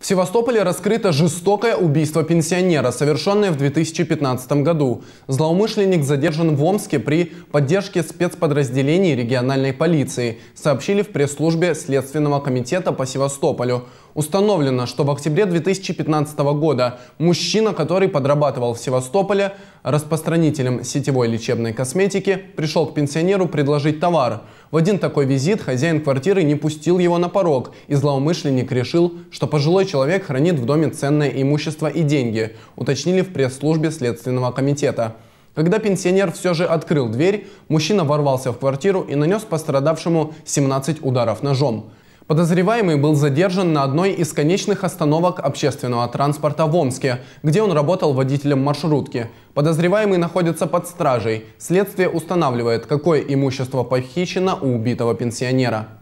В Севастополе раскрыто жестокое убийство пенсионера, совершенное в 2015 году. Злоумышленник задержан в Омске при поддержке спецподразделений региональной полиции, сообщили в пресс-службе Следственного комитета по Севастополю. Установлено, что в октябре 2015 года мужчина, который подрабатывал в Севастополе распространителем сетевой лечебной косметики, пришел к пенсионеру предложить товар. В один такой визит хозяин квартиры не пустил его на порог, и злоумышленник решил, что пожилой человек хранит в доме ценное имущество и деньги, уточнили в пресс-службе Следственного комитета. Когда пенсионер все же открыл дверь, мужчина ворвался в квартиру и нанес пострадавшему 17 ударов ножом. Подозреваемый был задержан на одной из конечных остановок общественного транспорта в Омске, где он работал водителем маршрутки. Подозреваемый находится под стражей. Следствие устанавливает, какое имущество похищено у убитого пенсионера.